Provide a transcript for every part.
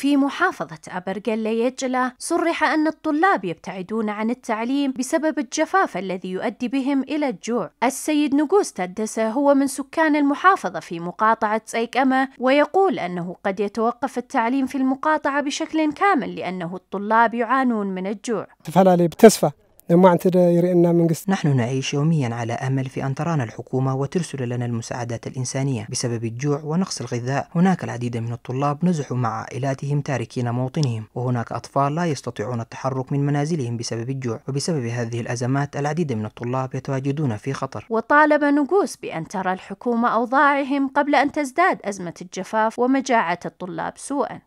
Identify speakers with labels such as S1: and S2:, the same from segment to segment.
S1: في محافظة أبرقل ليجلا صرح أن الطلاب يبتعدون عن التعليم بسبب الجفاف الذي يؤدي بهم إلى الجوع السيد نقوس تدسة هو من سكان المحافظة في مقاطعة سيكأما ويقول أنه قد يتوقف التعليم في المقاطعة بشكل كامل لأنه الطلاب يعانون من الجوع
S2: نحن نعيش يوميا على امل في ان ترانا الحكومه وترسل لنا المساعدات الانسانيه بسبب الجوع ونقص الغذاء، هناك العديد من الطلاب نزحوا مع عائلاتهم تاركين موطنهم، وهناك اطفال لا يستطيعون التحرك من منازلهم بسبب الجوع، وبسبب هذه الازمات العديد من الطلاب يتواجدون في خطر.
S1: وطالب نقوس بان ترى الحكومه اوضاعهم قبل ان تزداد ازمه الجفاف ومجاعه الطلاب سوءا.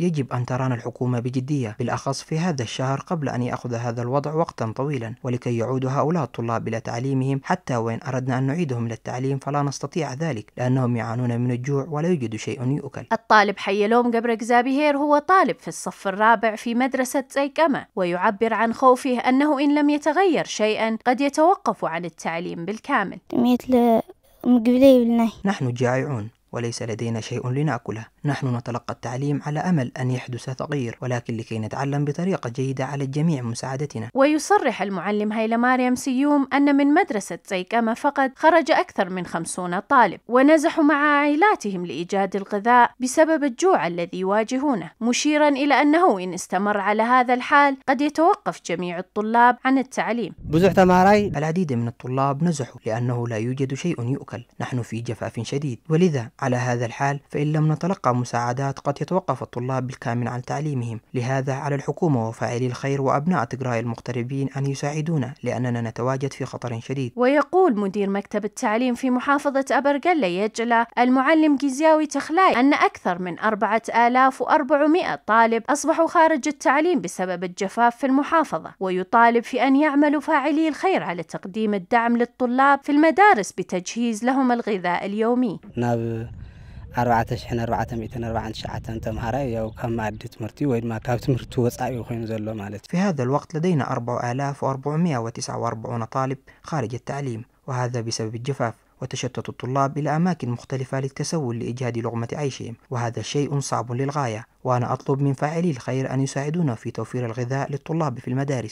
S2: يجب ان ترانا الحكومه بجديه بالاخص في هذا الشهر قبل ان أن يأخذ هذا الوضع وقتا طويلا ولكي يعود هؤلاء الطلاب إلى تعليمهم حتى وإن أردنا أن نعيدهم للتعليم فلا نستطيع ذلك لأنهم يعانون من الجوع ولا يوجد شيء يؤكل
S1: الطالب حيلوم قبر زابيهير هو طالب في الصف الرابع في مدرسة زيكما ويعبر عن خوفه أنه إن لم يتغير شيئا قد يتوقف عن التعليم بالكامل
S2: نحن جائعون وليس لدينا شيء لناكله نحن نتلقى التعليم على امل ان يحدث تغيير ولكن لكي نتعلم بطريقه جيده على الجميع مساعدتنا
S1: ويصرح المعلم هيلا مريم سيوم ان من مدرسه زيكما فقط خرج اكثر من خمسون طالب ونزحوا مع عائلاتهم لايجاد الغذاء بسبب الجوع الذي يواجهونه مشيرا الى انه ان استمر على هذا الحال قد يتوقف جميع الطلاب عن التعليم
S2: العديد من الطلاب نزحوا لانه لا يوجد شيء يؤكل نحن في جفاف شديد ولذا على هذا الحال فإن لم نتلقى مساعدات قد يتوقف الطلاب بالكامل عن تعليمهم لهذا على الحكومة وفاعلي الخير وأبناء تجراي المغتربين أن يساعدونا لأننا نتواجد في خطر شديد
S1: ويقول مدير مكتب التعليم في محافظة أبرقلة يجلى المعلم جيزياوي تخلاي أن أكثر من 4400 طالب أصبحوا خارج التعليم بسبب الجفاف في المحافظة ويطالب في أن يعمل فاعلي الخير على تقديم الدعم للطلاب في المدارس بتجهيز لهم الغذاء اليومي
S2: نعم. ኣርባዕተ أربعة مئتين أربعة ኣርባዓን ትሽዓተን ተምሃራይ ያው ካብ መኣዲ ትምህርቲ ወይ ድማ ካብ ትምህርቲ ወፃኢ ኮይኑ ዘሎ ማለት እዩ في هذا الوقت لدينا آلاف وأربعمائة وتسعة وأربعون طالب خارج التعليم وهذا بسبب الجفاف وتشتت الطلاب إلى أماكن مختلفة للتسول لإجهاد لغمة عيشهم وهذا شيء صعب للغاية وأنا أطلب من فاعلي الخير أن يساعدونا في توفير الغذاء للطلاب في المدارس